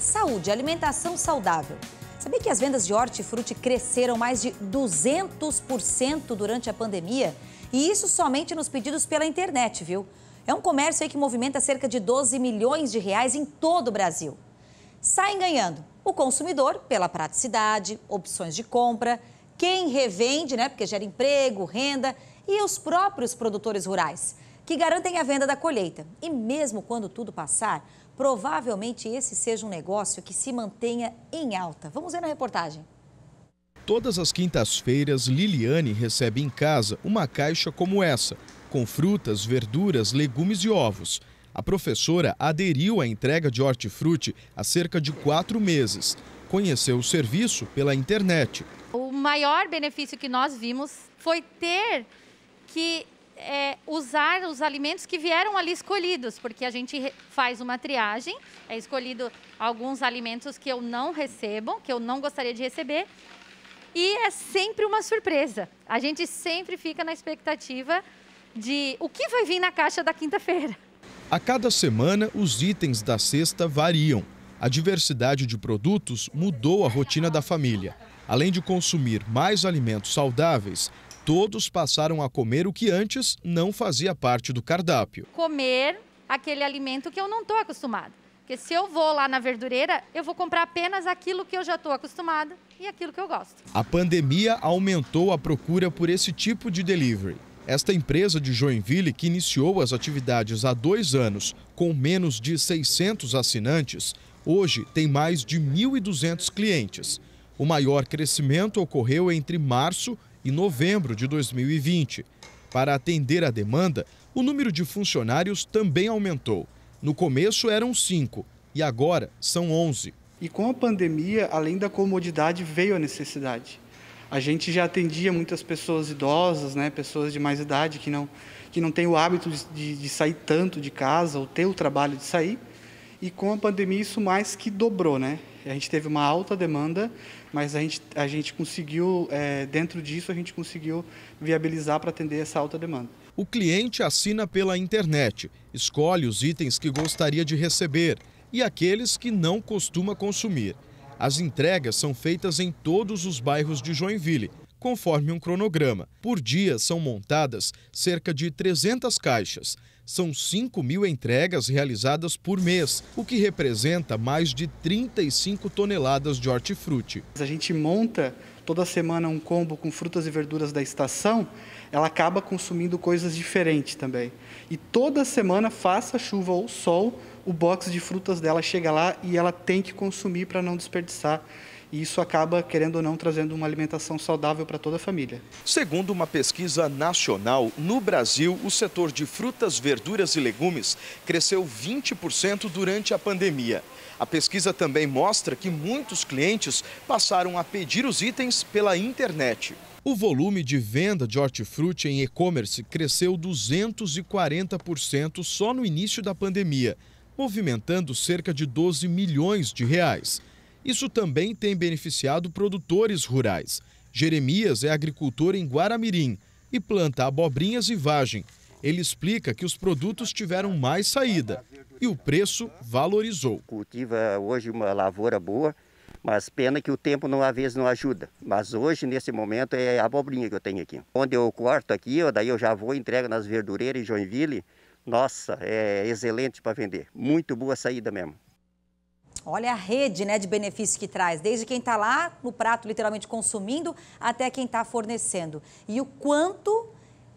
Saúde, alimentação saudável. Sabia que as vendas de hortifruti cresceram mais de 200% durante a pandemia? E isso somente nos pedidos pela internet, viu? É um comércio aí que movimenta cerca de 12 milhões de reais em todo o Brasil. Saem ganhando o consumidor pela praticidade, opções de compra, quem revende, né, porque gera emprego, renda, e os próprios produtores rurais, que garantem a venda da colheita. E mesmo quando tudo passar, Provavelmente esse seja um negócio que se mantenha em alta. Vamos ver na reportagem. Todas as quintas-feiras, Liliane recebe em casa uma caixa como essa, com frutas, verduras, legumes e ovos. A professora aderiu à entrega de hortifruti há cerca de quatro meses. Conheceu o serviço pela internet. O maior benefício que nós vimos foi ter que é, usar os alimentos que vieram ali escolhidos, porque a gente faz uma triagem, é escolhido alguns alimentos que eu não recebo, que eu não gostaria de receber, e é sempre uma surpresa. A gente sempre fica na expectativa de o que vai vir na caixa da quinta-feira. A cada semana, os itens da cesta variam. A diversidade de produtos mudou a rotina da família. Além de consumir mais alimentos saudáveis, todos passaram a comer o que antes não fazia parte do cardápio. Comer aquele alimento que eu não estou acostumado. Porque se eu vou lá na verdureira, eu vou comprar apenas aquilo que eu já estou acostumada e aquilo que eu gosto. A pandemia aumentou a procura por esse tipo de delivery. Esta empresa de Joinville, que iniciou as atividades há dois anos com menos de 600 assinantes, hoje tem mais de 1.200 clientes. O maior crescimento ocorreu entre março e novembro de 2020. Para atender à demanda, o número de funcionários também aumentou. No começo eram cinco e agora são 11. E com a pandemia, além da comodidade, veio a necessidade. A gente já atendia muitas pessoas idosas, né, pessoas de mais idade que não, que não têm o hábito de, de sair tanto de casa ou ter o trabalho de sair. E com a pandemia isso mais que dobrou, né? A gente teve uma alta demanda, mas a gente, a gente conseguiu, é, dentro disso, a gente conseguiu viabilizar para atender essa alta demanda. O cliente assina pela internet, escolhe os itens que gostaria de receber e aqueles que não costuma consumir. As entregas são feitas em todos os bairros de Joinville, conforme um cronograma. Por dia são montadas cerca de 300 caixas. São 5 mil entregas realizadas por mês, o que representa mais de 35 toneladas de hortifruti. A gente monta toda semana um combo com frutas e verduras da estação, ela acaba consumindo coisas diferentes também. E toda semana, faça chuva ou sol, o box de frutas dela chega lá e ela tem que consumir para não desperdiçar e isso acaba, querendo ou não, trazendo uma alimentação saudável para toda a família. Segundo uma pesquisa nacional, no Brasil, o setor de frutas, verduras e legumes cresceu 20% durante a pandemia. A pesquisa também mostra que muitos clientes passaram a pedir os itens pela internet. O volume de venda de hortifruti em e-commerce cresceu 240% só no início da pandemia, movimentando cerca de 12 milhões de reais. Isso também tem beneficiado produtores rurais. Jeremias é agricultor em Guaramirim e planta abobrinhas e vagem. Ele explica que os produtos tiveram mais saída e o preço valorizou. Cultiva é hoje uma lavoura boa, mas pena que o tempo não às vezes não ajuda. Mas hoje, nesse momento, é a abobrinha que eu tenho aqui. Onde eu corto aqui, daí eu já vou entrego nas verdureiras em Joinville. Nossa, é excelente para vender. Muito boa saída mesmo. Olha a rede né, de benefícios que traz, desde quem está lá no prato, literalmente consumindo, até quem está fornecendo. E o quanto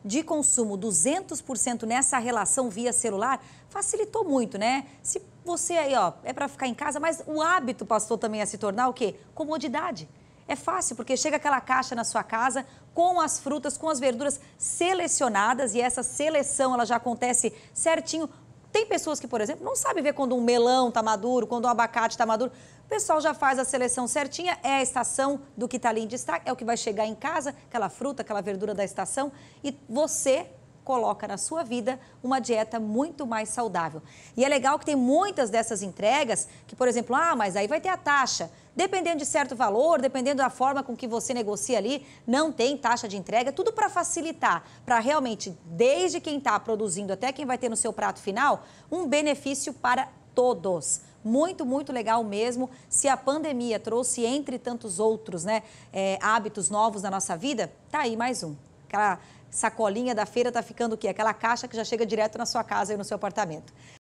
de consumo, 200% nessa relação via celular, facilitou muito, né? Se você aí, ó, é para ficar em casa, mas o hábito passou também a é se tornar o quê? Comodidade. É fácil, porque chega aquela caixa na sua casa com as frutas, com as verduras selecionadas e essa seleção ela já acontece certinho tem pessoas que, por exemplo, não sabem ver quando um melão está maduro, quando um abacate está maduro. O pessoal já faz a seleção certinha, é a estação do que está ali em destaque, é o que vai chegar em casa, aquela fruta, aquela verdura da estação. E você coloca na sua vida uma dieta muito mais saudável. E é legal que tem muitas dessas entregas que, por exemplo, ah, mas aí vai ter a taxa. Dependendo de certo valor, dependendo da forma com que você negocia ali, não tem taxa de entrega, tudo para facilitar, para realmente, desde quem está produzindo até quem vai ter no seu prato final, um benefício para todos. Muito, muito legal mesmo. Se a pandemia trouxe, entre tantos outros, né, é, hábitos novos na nossa vida, tá aí mais um aquela sacolinha da feira está ficando o quê? Aquela caixa que já chega direto na sua casa e no seu apartamento.